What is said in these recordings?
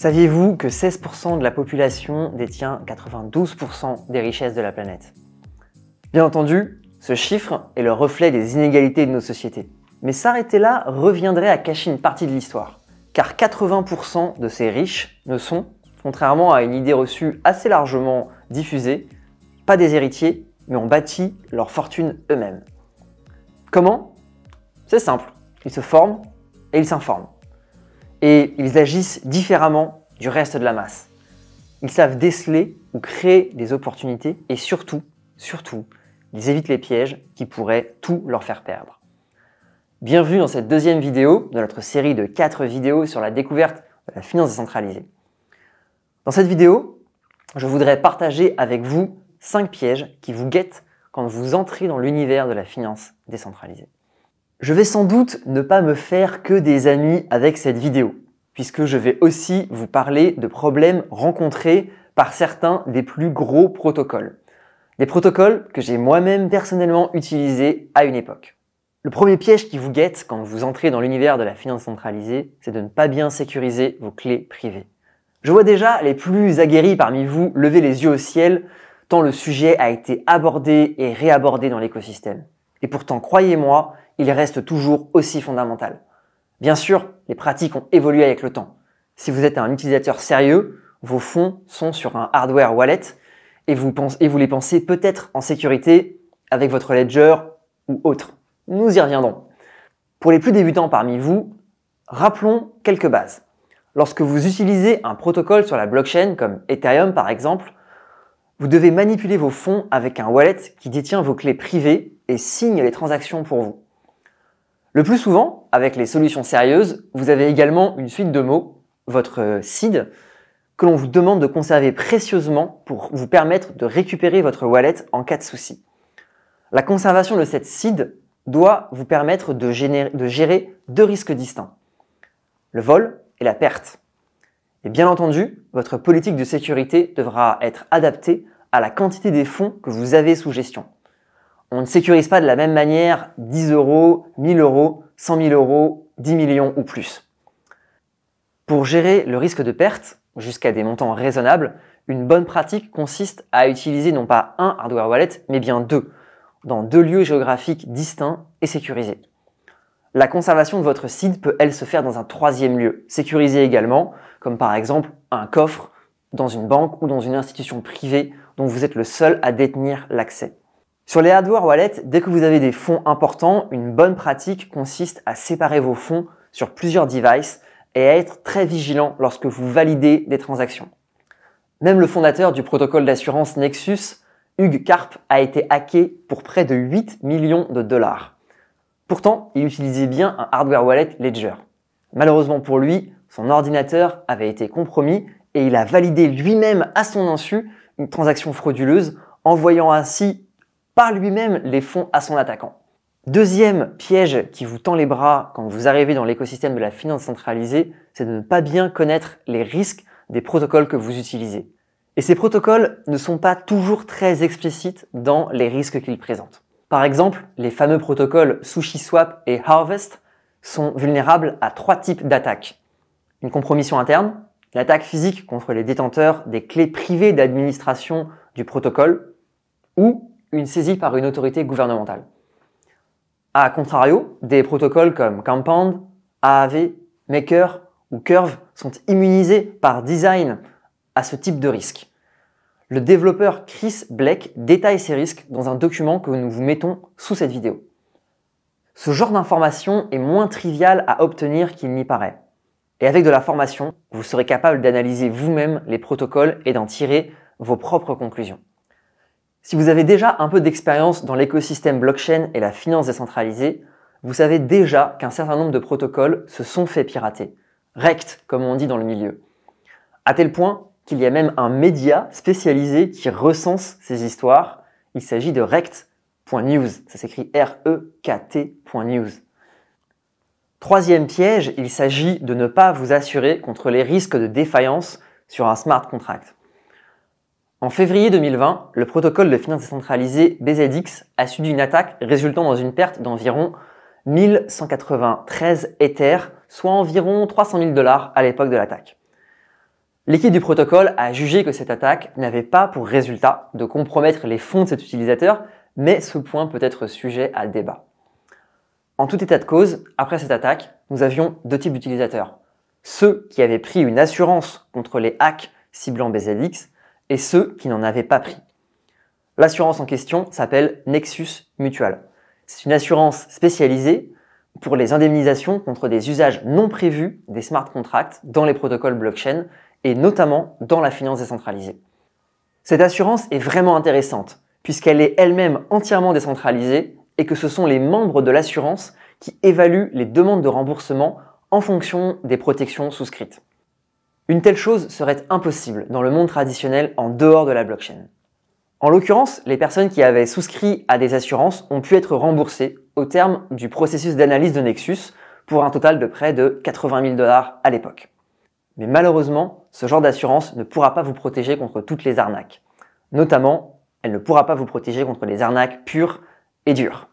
Saviez-vous que 16% de la population détient 92% des richesses de la planète Bien entendu, ce chiffre est le reflet des inégalités de nos sociétés. Mais s'arrêter là reviendrait à cacher une partie de l'histoire, car 80% de ces riches ne sont, contrairement à une idée reçue assez largement diffusée, pas des héritiers, mais ont bâti leur fortune eux-mêmes. Comment C'est simple, ils se forment et ils s'informent et ils agissent différemment du reste de la masse. Ils savent déceler ou créer des opportunités et surtout, surtout, ils évitent les pièges qui pourraient tout leur faire perdre. Bienvenue dans cette deuxième vidéo de notre série de 4 vidéos sur la découverte de la finance décentralisée. Dans cette vidéo, je voudrais partager avec vous 5 pièges qui vous guettent quand vous entrez dans l'univers de la finance décentralisée. Je vais sans doute ne pas me faire que des amis avec cette vidéo, puisque je vais aussi vous parler de problèmes rencontrés par certains des plus gros protocoles. Des protocoles que j'ai moi-même personnellement utilisés à une époque. Le premier piège qui vous guette quand vous entrez dans l'univers de la finance centralisée, c'est de ne pas bien sécuriser vos clés privées. Je vois déjà les plus aguerris parmi vous lever les yeux au ciel, tant le sujet a été abordé et réabordé dans l'écosystème. Et pourtant, croyez-moi, il reste toujours aussi fondamental. Bien sûr, les pratiques ont évolué avec le temps. Si vous êtes un utilisateur sérieux, vos fonds sont sur un hardware wallet et vous, les pensez peut-être en sécurité avec votre ledger ou autre. Nous y reviendrons. Pour les plus débutants parmi vous, rappelons quelques bases. Lorsque vous utilisez un protocole sur la blockchain comme Ethereum par exemple, vous devez manipuler vos fonds avec un wallet qui détient vos clés privées et signe les transactions pour vous. Le plus souvent, avec les solutions sérieuses, vous avez également une suite de mots, votre euh, seed, que l'on vous demande de conserver précieusement pour vous permettre de récupérer votre wallet en cas de souci. La conservation de cette seed doit vous permettre de, de gérer deux risques distincts, le vol et la perte. Et bien entendu, votre politique de sécurité devra être adaptée à la quantité des fonds que vous avez sous gestion on ne sécurise pas de la même manière 10 euros, 1000 euros, 100 000 euros, 10 millions ou plus. Pour gérer le risque de perte, jusqu'à des montants raisonnables, une bonne pratique consiste à utiliser non pas un hardware wallet, mais bien deux, dans deux lieux géographiques distincts et sécurisés. La conservation de votre site peut, elle, se faire dans un troisième lieu, sécurisé également, comme par exemple un coffre dans une banque ou dans une institution privée dont vous êtes le seul à détenir l'accès. Sur les hardware wallets, dès que vous avez des fonds importants, une bonne pratique consiste à séparer vos fonds sur plusieurs devices et à être très vigilant lorsque vous validez des transactions. Même le fondateur du protocole d'assurance Nexus, Hugues Karp, a été hacké pour près de 8 millions de dollars. Pourtant, il utilisait bien un hardware wallet Ledger. Malheureusement pour lui, son ordinateur avait été compromis et il a validé lui-même à son insu une transaction frauduleuse, envoyant ainsi lui-même les fonds à son attaquant. Deuxième piège qui vous tend les bras quand vous arrivez dans l'écosystème de la finance centralisée, c'est de ne pas bien connaître les risques des protocoles que vous utilisez. Et ces protocoles ne sont pas toujours très explicites dans les risques qu'ils présentent. Par exemple, les fameux protocoles SushiSwap et Harvest sont vulnérables à trois types d'attaques. Une compromission interne, l'attaque physique contre les détenteurs des clés privées d'administration du protocole, ou une saisie par une autorité gouvernementale. A contrario, des protocoles comme Compound, AAV, Maker ou Curve sont immunisés par design à ce type de risque. Le développeur Chris Black détaille ces risques dans un document que nous vous mettons sous cette vidéo. Ce genre d'information est moins trivial à obtenir qu'il n'y paraît. Et avec de la formation, vous serez capable d'analyser vous-même les protocoles et d'en tirer vos propres conclusions. Si vous avez déjà un peu d'expérience dans l'écosystème blockchain et la finance décentralisée, vous savez déjà qu'un certain nombre de protocoles se sont fait pirater, rect comme on dit dans le milieu, à tel point qu'il y a même un média spécialisé qui recense ces histoires. Il s'agit de rect.news, ça s'écrit R-E-K-T.news. Troisième piège, il s'agit de ne pas vous assurer contre les risques de défaillance sur un smart contract. En février 2020, le protocole de finances décentralisées BZX a subi une attaque résultant dans une perte d'environ 1193 Ethers, soit environ 300 000 dollars à l'époque de l'attaque. L'équipe du protocole a jugé que cette attaque n'avait pas pour résultat de compromettre les fonds de cet utilisateur, mais ce point peut être sujet à débat. En tout état de cause, après cette attaque, nous avions deux types d'utilisateurs. Ceux qui avaient pris une assurance contre les hacks ciblant BZX et ceux qui n'en avaient pas pris. L'assurance en question s'appelle Nexus Mutual. C'est une assurance spécialisée pour les indemnisations contre des usages non prévus des smart contracts dans les protocoles blockchain et notamment dans la finance décentralisée. Cette assurance est vraiment intéressante puisqu'elle est elle-même entièrement décentralisée et que ce sont les membres de l'assurance qui évaluent les demandes de remboursement en fonction des protections souscrites. Une telle chose serait impossible dans le monde traditionnel en dehors de la blockchain. En l'occurrence, les personnes qui avaient souscrit à des assurances ont pu être remboursées au terme du processus d'analyse de Nexus pour un total de près de 80 000 dollars à l'époque. Mais malheureusement, ce genre d'assurance ne pourra pas vous protéger contre toutes les arnaques. Notamment, elle ne pourra pas vous protéger contre les arnaques pures et dures.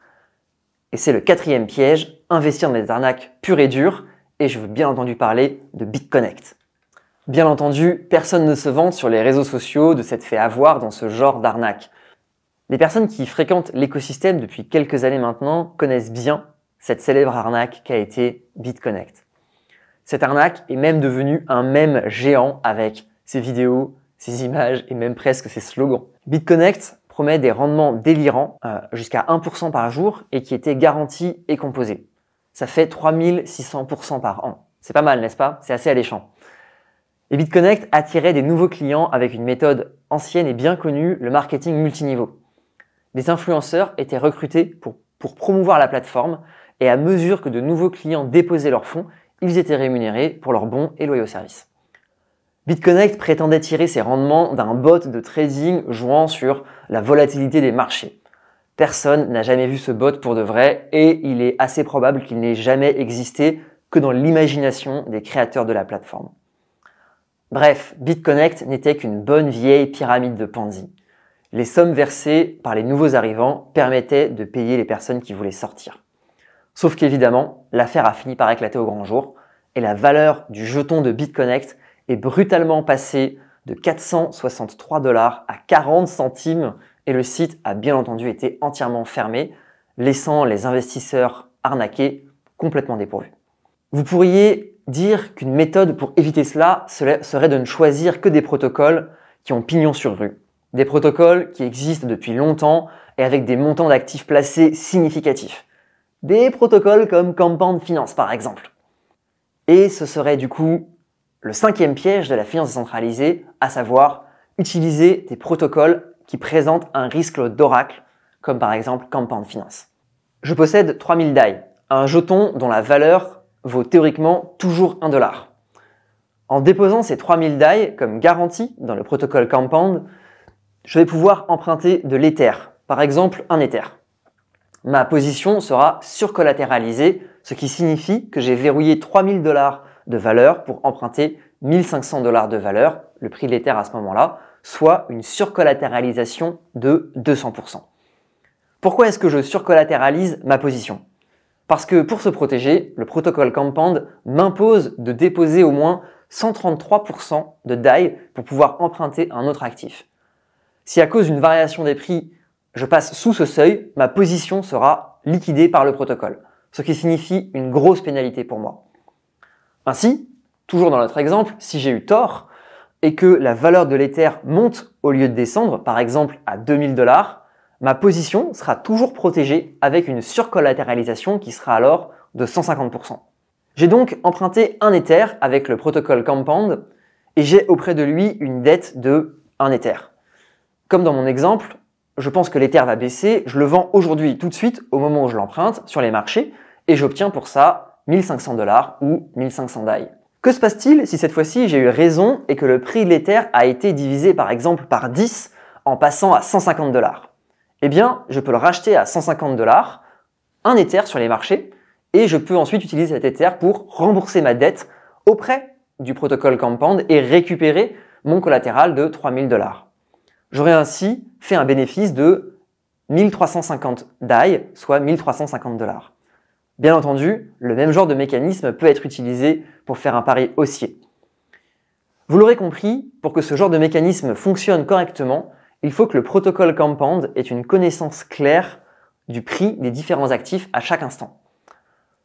Et c'est le quatrième piège, investir dans des arnaques pures et dures, et je veux bien entendu parler de BitConnect. Bien entendu, personne ne se vante sur les réseaux sociaux de s'être fait avoir dans ce genre d'arnaque. Les personnes qui fréquentent l'écosystème depuis quelques années maintenant connaissent bien cette célèbre arnaque qu'a été BitConnect. Cette arnaque est même devenue un même géant avec ses vidéos, ses images et même presque ses slogans. BitConnect promet des rendements délirants euh, jusqu'à 1% par jour et qui étaient garantis et composés. Ça fait 3600% par an. C'est pas mal, n'est-ce pas C'est assez alléchant. Et BitConnect attirait des nouveaux clients avec une méthode ancienne et bien connue, le marketing multiniveau. Des influenceurs étaient recrutés pour, pour promouvoir la plateforme et à mesure que de nouveaux clients déposaient leurs fonds, ils étaient rémunérés pour leurs bons et loyaux services. BitConnect prétendait tirer ses rendements d'un bot de trading jouant sur la volatilité des marchés. Personne n'a jamais vu ce bot pour de vrai et il est assez probable qu'il n'ait jamais existé que dans l'imagination des créateurs de la plateforme. Bref, BitConnect n'était qu'une bonne vieille pyramide de Ponzi. Les sommes versées par les nouveaux arrivants permettaient de payer les personnes qui voulaient sortir. Sauf qu'évidemment, l'affaire a fini par éclater au grand jour et la valeur du jeton de BitConnect est brutalement passée de 463 dollars à 40 centimes et le site a bien entendu été entièrement fermé, laissant les investisseurs arnaqués complètement dépourvus. Vous pourriez dire qu'une méthode pour éviter cela serait de ne choisir que des protocoles qui ont pignon sur rue. Des protocoles qui existent depuis longtemps et avec des montants d'actifs placés significatifs. Des protocoles comme Compound Finance par exemple. Et ce serait du coup le cinquième piège de la finance décentralisée, à savoir utiliser des protocoles qui présentent un risque d'oracle, comme par exemple Compound Finance. Je possède 3000 DAI, un jeton dont la valeur vaut théoriquement toujours 1 dollar. En déposant ces 3000 DAI comme garantie dans le protocole Compound, je vais pouvoir emprunter de l'éther. par exemple un Ether. Ma position sera surcollatéralisée, ce qui signifie que j'ai verrouillé 3000 dollars de valeur pour emprunter 1500 dollars de valeur, le prix de l'Ether à ce moment-là, soit une surcollatéralisation de 200%. Pourquoi est-ce que je surcollatéralise ma position parce que pour se protéger, le protocole Campand m'impose de déposer au moins 133% de DAI pour pouvoir emprunter un autre actif. Si à cause d'une variation des prix, je passe sous ce seuil, ma position sera liquidée par le protocole, ce qui signifie une grosse pénalité pour moi. Ainsi, toujours dans notre exemple, si j'ai eu tort et que la valeur de l'Ether monte au lieu de descendre, par exemple à 2000 dollars, ma position sera toujours protégée avec une surcollatéralisation qui sera alors de 150%. J'ai donc emprunté un Ether avec le protocole Compound et j'ai auprès de lui une dette de 1 Ether. Comme dans mon exemple, je pense que l'Ether va baisser, je le vends aujourd'hui tout de suite au moment où je l'emprunte sur les marchés et j'obtiens pour ça 1500 dollars ou 1500 DAI. Que se passe-t-il si cette fois-ci j'ai eu raison et que le prix de l'Ether a été divisé par exemple par 10 en passant à 150 dollars eh bien, je peux le racheter à 150 dollars, un Ether sur les marchés, et je peux ensuite utiliser cet Ether pour rembourser ma dette auprès du protocole Compound et récupérer mon collatéral de 3000 dollars. J'aurais ainsi fait un bénéfice de 1350 DAI, soit 1350 dollars. Bien entendu, le même genre de mécanisme peut être utilisé pour faire un pari haussier. Vous l'aurez compris, pour que ce genre de mécanisme fonctionne correctement, il faut que le protocole Compound ait une connaissance claire du prix des différents actifs à chaque instant.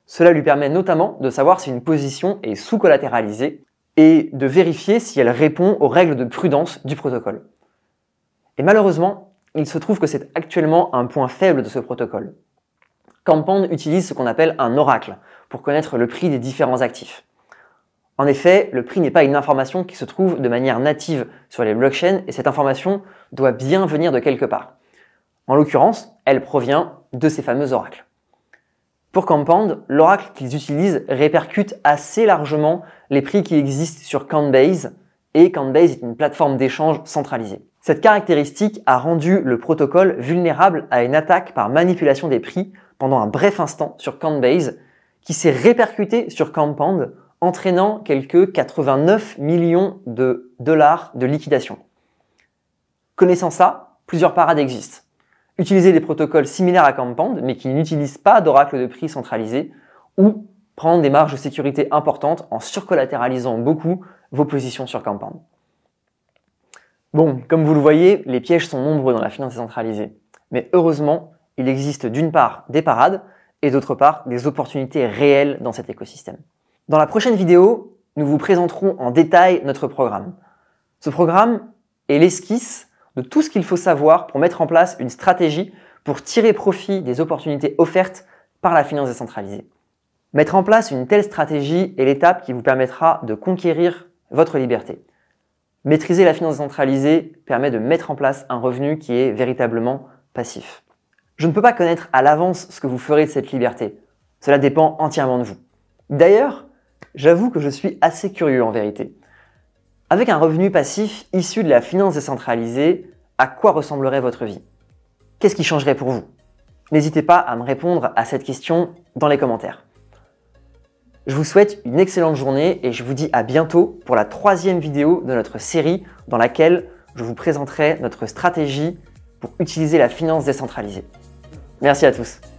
Cela lui permet notamment de savoir si une position est sous-collatéralisée et de vérifier si elle répond aux règles de prudence du protocole. Et malheureusement, il se trouve que c'est actuellement un point faible de ce protocole. Compound utilise ce qu'on appelle un oracle pour connaître le prix des différents actifs. En effet, le prix n'est pas une information qui se trouve de manière native sur les blockchains et cette information doit bien venir de quelque part. En l'occurrence, elle provient de ces fameux oracles. Pour Compound, l'oracle qu'ils utilisent répercute assez largement les prix qui existent sur Canbase, et Canbase est une plateforme d'échange centralisée. Cette caractéristique a rendu le protocole vulnérable à une attaque par manipulation des prix pendant un bref instant sur Canbase, qui s'est répercutée sur Compound entraînant quelques 89 millions de dollars de liquidation. Connaissant ça, plusieurs parades existent. Utiliser des protocoles similaires à Campand, mais qui n'utilisent pas d'oracle de prix centralisé, ou prendre des marges de sécurité importantes en surcollatéralisant beaucoup vos positions sur Campand. Bon, comme vous le voyez, les pièges sont nombreux dans la finance décentralisée. Mais heureusement, il existe d'une part des parades et d'autre part des opportunités réelles dans cet écosystème. Dans la prochaine vidéo, nous vous présenterons en détail notre programme. Ce programme est l'esquisse de tout ce qu'il faut savoir pour mettre en place une stratégie pour tirer profit des opportunités offertes par la finance décentralisée. Mettre en place une telle stratégie est l'étape qui vous permettra de conquérir votre liberté. Maîtriser la finance décentralisée permet de mettre en place un revenu qui est véritablement passif. Je ne peux pas connaître à l'avance ce que vous ferez de cette liberté. Cela dépend entièrement de vous. D'ailleurs, j'avoue que je suis assez curieux en vérité. Avec un revenu passif issu de la finance décentralisée, à quoi ressemblerait votre vie Qu'est-ce qui changerait pour vous N'hésitez pas à me répondre à cette question dans les commentaires. Je vous souhaite une excellente journée et je vous dis à bientôt pour la troisième vidéo de notre série dans laquelle je vous présenterai notre stratégie pour utiliser la finance décentralisée. Merci à tous.